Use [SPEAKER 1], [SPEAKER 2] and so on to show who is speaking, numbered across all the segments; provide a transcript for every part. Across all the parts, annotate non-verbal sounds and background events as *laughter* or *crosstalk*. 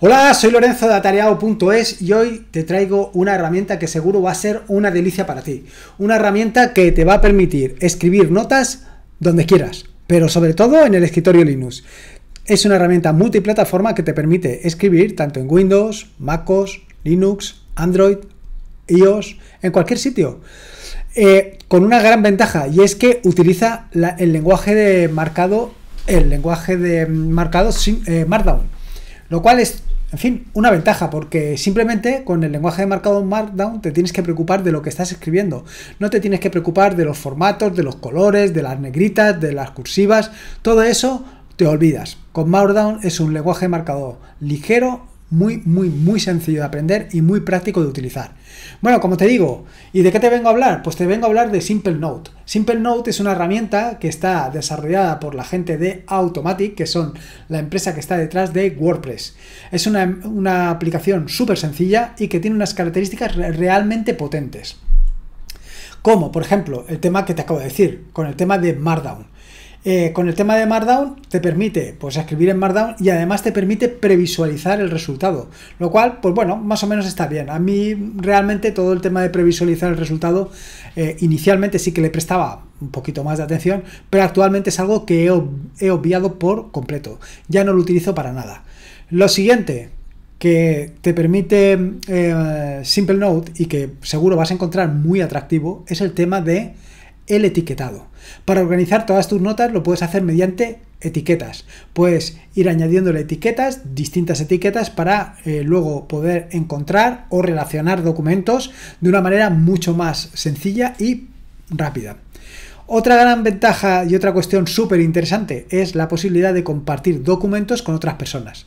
[SPEAKER 1] Hola, soy Lorenzo de atareado.es y hoy te traigo una herramienta que seguro va a ser una delicia para ti. Una herramienta que te va a permitir escribir notas donde quieras, pero sobre todo en el escritorio Linux. Es una herramienta multiplataforma que te permite escribir tanto en Windows, MacOS, Linux, Android, iOS, en cualquier sitio. Eh, con una gran ventaja y es que utiliza el lenguaje de marcado, el lenguaje de marcado eh, Markdown lo cual es, en fin, una ventaja, porque simplemente con el lenguaje de marcado Markdown te tienes que preocupar de lo que estás escribiendo. No te tienes que preocupar de los formatos, de los colores, de las negritas, de las cursivas. Todo eso te olvidas. Con Markdown es un lenguaje de marcado ligero, muy, muy, muy sencillo de aprender y muy práctico de utilizar. Bueno, como te digo, ¿y de qué te vengo a hablar? Pues te vengo a hablar de Simple Note. Simple Note es una herramienta que está desarrollada por la gente de Automatic, que son la empresa que está detrás de WordPress. Es una, una aplicación súper sencilla y que tiene unas características realmente potentes. Como, por ejemplo, el tema que te acabo de decir, con el tema de Markdown. Eh, con el tema de Markdown te permite pues, escribir en Markdown y además te permite previsualizar el resultado, lo cual, pues bueno, más o menos está bien. A mí realmente todo el tema de previsualizar el resultado eh, inicialmente sí que le prestaba un poquito más de atención, pero actualmente es algo que he, obviado por completo. Ya no lo utilizo para nada. Lo siguiente, que te permite eh, Simple Note y que seguro vas a encontrar muy atractivo es el tema de el etiquetado. Para organizar todas tus notas lo puedes hacer mediante etiquetas. Puedes ir añadiendo etiquetas, distintas etiquetas, para eh, luego poder encontrar o relacionar documentos de una manera mucho más sencilla y rápida. Otra gran ventaja y otra cuestión súper interesante es la posibilidad de compartir documentos con otras personas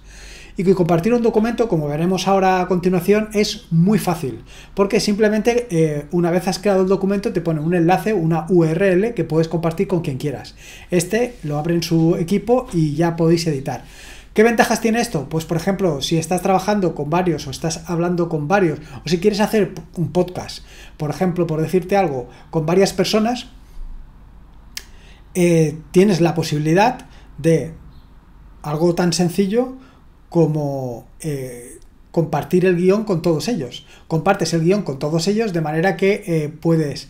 [SPEAKER 1] y que compartir un documento, como veremos ahora a continuación, es muy fácil, porque simplemente eh, una vez has creado el documento te pone un enlace, una URL que puedes compartir con quien quieras. Este lo abre en su equipo y ya podéis editar. ¿Qué ventajas tiene esto? Pues por ejemplo, si estás trabajando con varios o estás hablando con varios, o si quieres hacer un podcast, por ejemplo, por decirte algo, con varias personas, eh, tienes la posibilidad de algo tan sencillo como eh, compartir el guión con todos ellos. Compartes el guión con todos ellos de manera que eh, puedes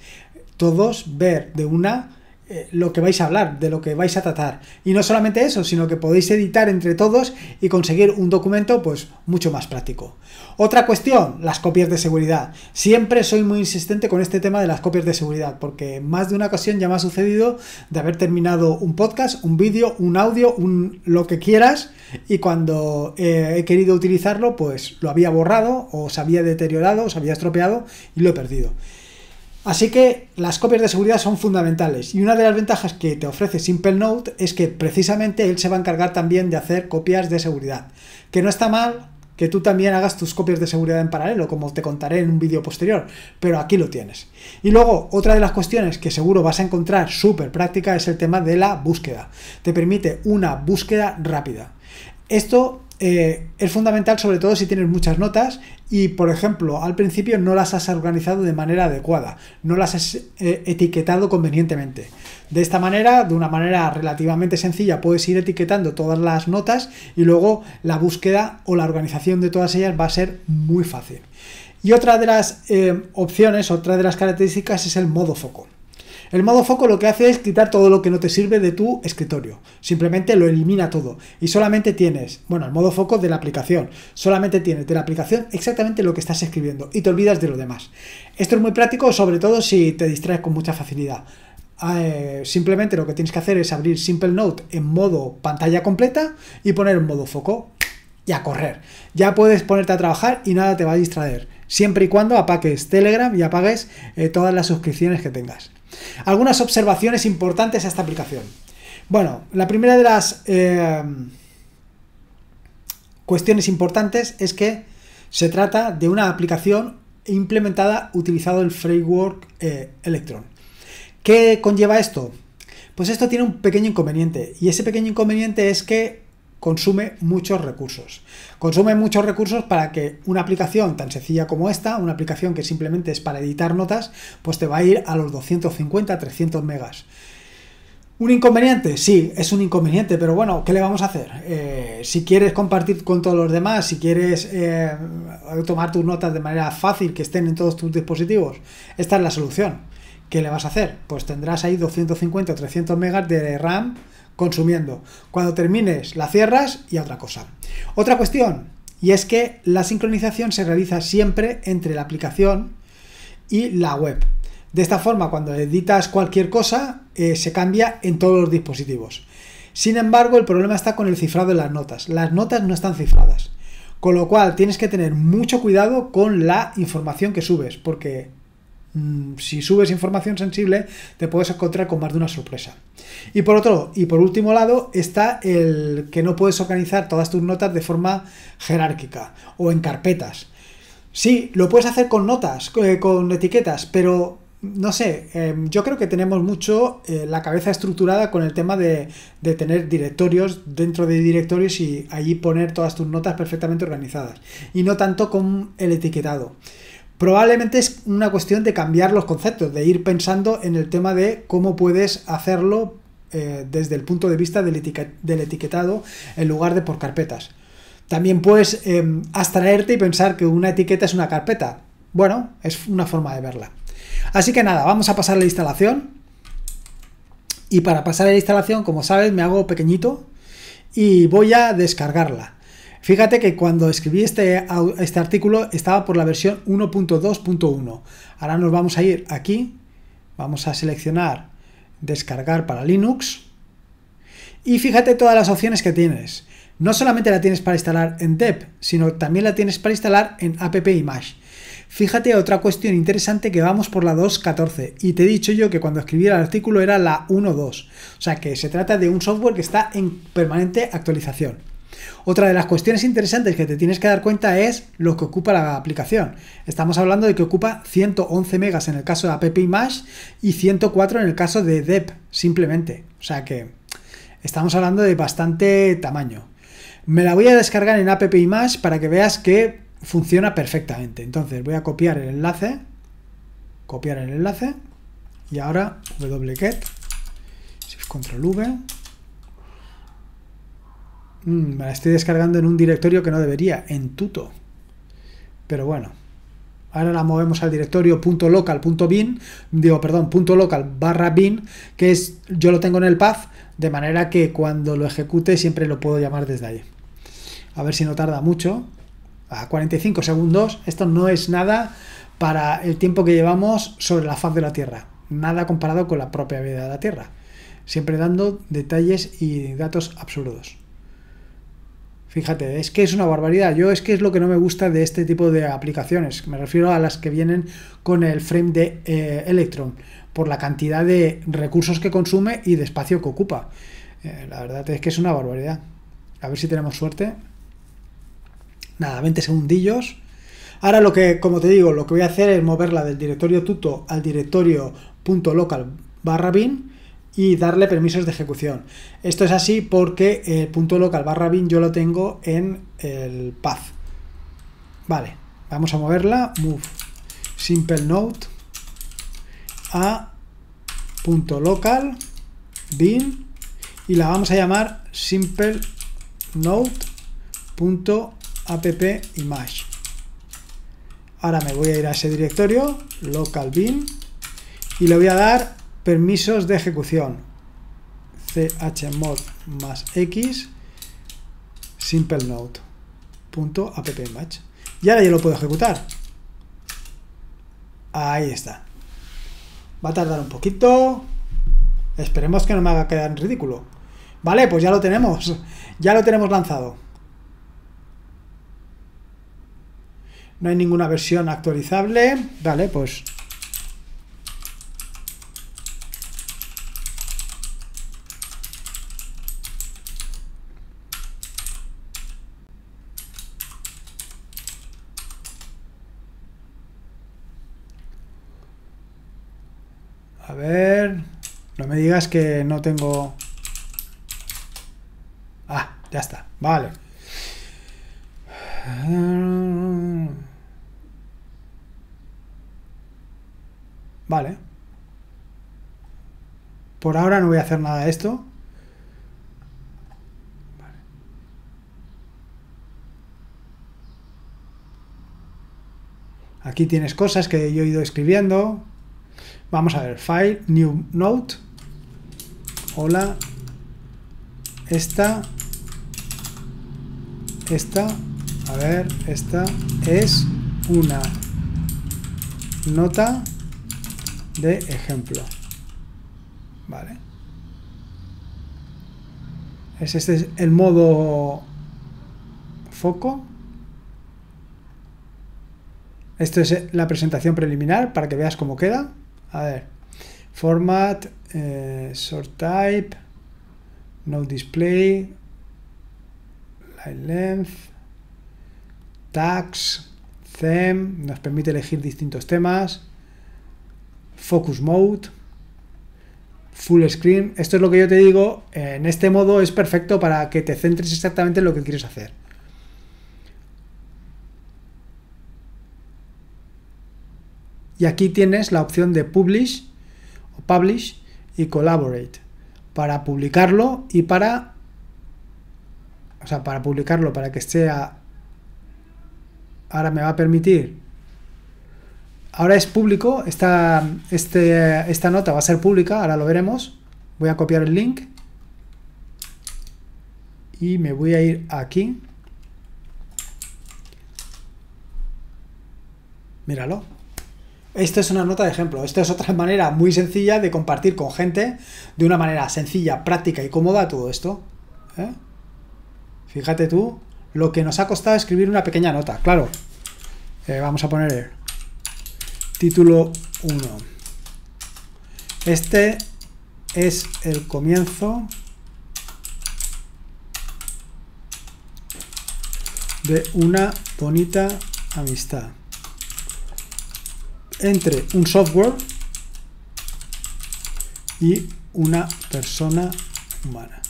[SPEAKER 1] todos ver de una eh, lo que vais a hablar, de lo que vais a tratar. Y no solamente eso, sino que podéis editar entre todos y conseguir un documento pues mucho más práctico. Otra cuestión, las copias de seguridad. Siempre soy muy insistente con este tema de las copias de seguridad, porque más de una ocasión ya me ha sucedido de haber terminado un podcast, un vídeo, un audio, un lo que quieras, y cuando eh, he querido utilizarlo, pues lo había borrado o se había deteriorado o se había estropeado y lo he perdido. Así que las copias de seguridad son fundamentales y una de las ventajas que te ofrece Simple Note es que precisamente él se va a encargar también de hacer copias de seguridad, que no está mal que tú también hagas tus copias de seguridad en paralelo, como te contaré en un vídeo posterior, pero aquí lo tienes. Y luego, otra de las cuestiones que seguro vas a encontrar súper práctica es el tema de la búsqueda. Te permite una búsqueda rápida. Esto eh, es fundamental sobre todo si tienes muchas notas y, por ejemplo, al principio no las has organizado de manera adecuada, no las has eh, etiquetado convenientemente. De esta manera, de una manera relativamente sencilla, puedes ir etiquetando todas las notas y luego la búsqueda o la organización de todas ellas va a ser muy fácil. Y otra de las eh, opciones, otra de las características es el modo foco. El modo foco lo que hace es quitar todo lo que no te sirve de tu escritorio. Simplemente lo elimina todo. Y solamente tienes, bueno, el modo foco de la aplicación. Solamente tienes de la aplicación exactamente lo que estás escribiendo y te olvidas de lo demás. Esto es muy práctico, sobre todo si te distraes con mucha facilidad. Ah, eh, simplemente lo que tienes que hacer es abrir Simple Note en modo pantalla completa y poner en modo foco y a correr. Ya puedes ponerte a trabajar y nada te va a distraer, siempre y cuando apagues Telegram y apagues eh, todas las suscripciones que tengas. Algunas observaciones importantes a esta aplicación. Bueno, la primera de las em, cuestiones importantes es que se trata de una aplicación implementada utilizando el framework eh, Electron. ¿Qué conlleva esto? Pues esto tiene un pequeño inconveniente y ese pequeño inconveniente es que consume muchos recursos. Consume muchos recursos para que una aplicación tan sencilla como esta, una aplicación que simplemente es para editar notas, pues te va a ir a los 250, 300 megas. ¿Un inconveniente? Sí, es un inconveniente, pero bueno, ¿qué le vamos a hacer? Eh, si quieres compartir con todos los demás, si quieres eh, tomar tus notas de manera fácil, que estén en todos tus dispositivos, esta es la solución. ¿Qué le vas a hacer? Pues tendrás ahí 250 o 300 megas de RAM consumiendo. Cuando termines, la cierras y otra cosa. Otra cuestión, y es que la sincronización se realiza siempre entre la aplicación y la web. De esta forma, cuando editas cualquier cosa, eh, se cambia en todos los dispositivos. Sin embargo, el problema está con el cifrado de las notas. Las notas no están cifradas. Con lo cual, tienes que tener mucho cuidado con la información que subes, porque Mm, si subes información sensible, te puedes encontrar con más de una sorpresa. Y por otro, y por último lado, está el que no puedes organizar todas tus notas de forma jerárquica o en carpetas. Sí, lo puedes hacer con notas, eh, con etiquetas, pero no sé, em, yo creo que tenemos mucho eh, la cabeza estructurada con el tema de, de, tener directorios dentro de directorios y allí poner todas tus notas perfectamente organizadas y no tanto con el etiquetado. Probablemente es una cuestión de cambiar los conceptos, de ir pensando en el tema de cómo puedes hacerlo eh, desde el punto de vista del, etiquetado en lugar de por carpetas. También puedes em, abstraerte y pensar que una etiqueta es una carpeta. Bueno, es una forma de verla. Así que nada, vamos a pasar a la instalación. Y para pasar a la instalación, como sabes, me hago pequeñito y voy a descargarla. Fíjate que cuando escribí este, este, artículo estaba por la versión 1.2.1. Ahora nos vamos a ir aquí, vamos a seleccionar descargar para Linux y fíjate todas las opciones que tienes. No solamente la tienes para instalar en Deb, sino también la tienes para instalar en app AppImage. Fíjate otra cuestión interesante que vamos por la 2.14 y te he dicho yo que cuando escribí el artículo era la 1.2, o sea que se trata de un software que está en permanente actualización. Otra de las cuestiones interesantes que te tienes que dar cuenta es lo que ocupa la aplicación. Estamos hablando de que ocupa 111 megas en el caso de App y 104 en el caso de Dep, simplemente. O sea que estamos hablando de bastante tamaño. Me la voy a descargar en App para que veas que funciona perfectamente. Entonces voy a copiar el enlace, copiar el enlace y ahora wget, control V Mm, me la estoy descargando en un directorio que no debería, en tuto. Pero bueno, ahora la movemos al directorio .local digo, perdón, .local barra bin, que es, yo lo tengo en el path, de manera que cuando lo ejecute siempre lo puedo llamar desde ahí. A ver si no tarda mucho. A 45 segundos, esto no es nada para el tiempo que llevamos sobre la faz de la Tierra. Nada comparado con la propia vida de la Tierra. Siempre dando detalles y datos absurdos. Fíjate, es que es una barbaridad. Yo es que es lo que no me gusta de este tipo de aplicaciones. Me refiero a las que vienen con el frame de eh, Electron, por la cantidad de recursos que consume y de espacio que ocupa. Eh, la verdad es que es una barbaridad. A ver si tenemos suerte. Nada, 20 segundillos. Ahora lo que, como te digo, lo que voy a hacer es moverla del directorio tuto al directorio .local barra bin y darle permisos de ejecución. Esto es así porque el punto local barra bin yo lo tengo en el path. Vale, vamos a moverla, move simple note a punto local bin y la vamos a llamar simple note punto app image. Ahora me voy a ir a ese directorio local bin y le voy a dar Permisos de ejecución. chmod más x simplenode.appmatch. Y ahora ya lo puedo ejecutar. Ahí está. Va a tardar un poquito. Esperemos que no me haga quedar en ridículo. Vale, pues ya lo tenemos. *laughs* Ya lo tenemos lanzado. No hay ninguna versión actualizable. Vale, pues digas que no tengo... Ah, ya está. Vale. Vale. Por ahora no voy a hacer nada de esto. Aquí tienes cosas que yo he ido escribiendo. Vamos a ver, File, New Note. Hola. Esta. Esta. A ver, esta es una nota de ejemplo. Vale. Este es el modo foco. Esto es la presentación preliminar para que veas cómo queda. A ver, format, eh, sort type, no display, line length, tags, theme, nos permite elegir distintos temas, focus mode, full screen. Esto es lo que yo te digo, en este modo es perfecto para que te centres exactamente en lo que quieres hacer. Y aquí tienes la opción de publish o publish y Collaborate para publicarlo y para o sea, para publicarlo, para que sea ahora me va a permitir ahora es público esta, este, esta nota va a ser pública, ahora lo veremos voy a copiar el link y me voy a ir aquí míralo esta es una nota de ejemplo. Esta es otra *laughs* manera muy sencilla de compartir con gente de una manera sencilla, práctica y cómoda todo esto. ¿eh? Fíjate tú lo que nos ha costado escribir una pequeña nota. Claro, eh, vamos a poner título 1. Este es el comienzo de una bonita amistad entre un software y una persona humana.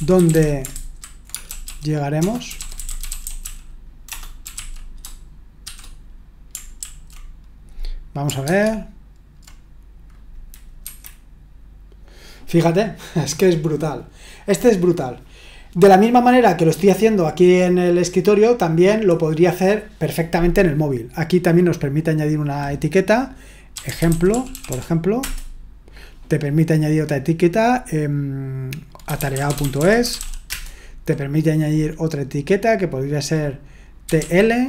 [SPEAKER 1] ¿Dónde llegaremos Vamos a ver. Fíjate, *laughs* es que es brutal. Este es brutal. De la misma manera que lo estoy haciendo aquí en el escritorio, también lo podría hacer perfectamente en el móvil. Aquí también nos permite añadir una etiqueta. Ejemplo, por ejemplo, te permite añadir otra etiqueta, atareado.es. Te permite añadir otra etiqueta que podría ser TL.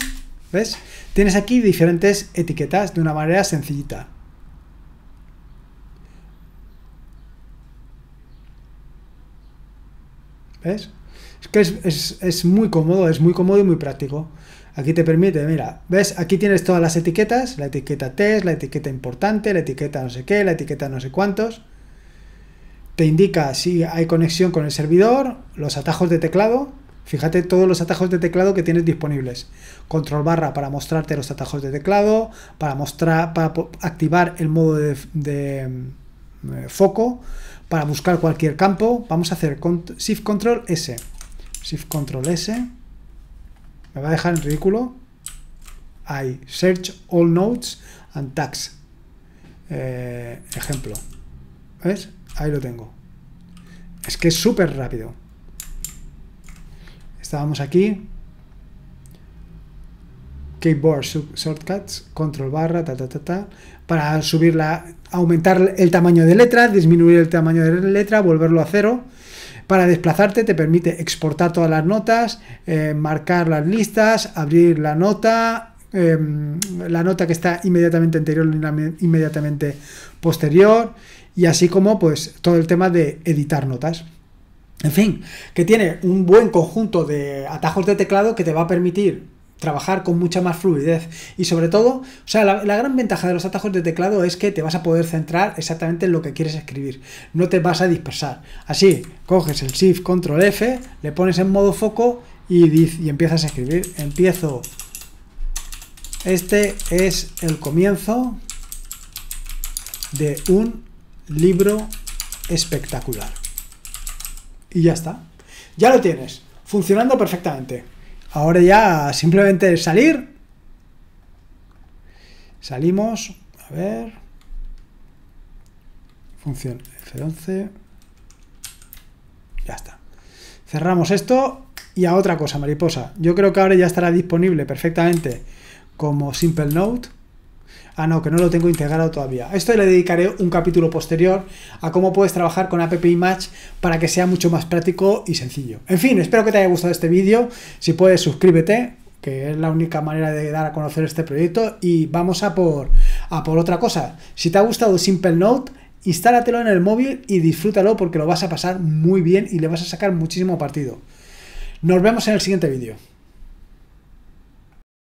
[SPEAKER 1] ¿Ves? Tienes aquí diferentes etiquetas de una manera sencillita. ¿Ves? Es que es, muy cómodo, es muy cómodo y muy práctico. Aquí te permite, mira, ¿ves? Aquí tienes todas las etiquetas, la etiqueta test, la etiqueta importante, la etiqueta no sé qué, la etiqueta no sé cuántos. Te indica si hay conexión con el servidor, los atajos de teclado. Fíjate todos los atajos de teclado que tienes disponibles. Control barra para mostrarte los atajos de teclado, para mostrar, para activar el modo de, de mm, eh, foco, para buscar cualquier campo, vamos a hacer Shift Control S. Shift Control S. Me va a dejar en ridículo. Hay Search All Nodes and Tags. Eh, ejemplo. ¿Ves? Ahí lo tengo. Es que es súper rápido. Estábamos aquí keyboard shortcuts, control barra, ta, para subirla, aumentar el tamaño de letra, disminuir el tamaño de letra, volverlo a cero. Para desplazarte te permite exportar todas las notas, eh, marcar las listas, abrir la nota, em, la nota que está inmediatamente anterior, inmediatamente posterior, y así como pues todo el tema de editar notas. En fin, que tiene un buen conjunto de atajos de teclado que te va a permitir trabajar con mucha más fluidez y sobre todo, o sea, la, gran ventaja de los atajos de teclado es que te vas a poder centrar exactamente en lo que quieres escribir, no te vas a dispersar. Así, coges el Shift Control F, le pones en modo foco y, y empiezas a escribir. Empiezo. Este es el comienzo de un libro espectacular. Y ya está. Ya lo tienes, funcionando perfectamente. Ahora ya simplemente salir. Salimos, a ver. Función F11. Ya está. Cerramos esto y a otra cosa, mariposa. Yo creo que ahora ya estará disponible perfectamente como Simple Note. Ah, no, que no lo tengo integrado todavía. esto le dedicaré un capítulo posterior a cómo puedes trabajar con App Image para que sea mucho más práctico y sencillo. En fin, espero que te haya gustado este vídeo. Si puedes, suscríbete, que es la única manera de dar a conocer este proyecto. Y vamos a por, a por otra cosa. Si te ha gustado Simple Note, instálatelo en el móvil y disfrútalo porque lo vas a pasar muy bien y le vas a sacar muchísimo partido. Nos vemos en el siguiente vídeo.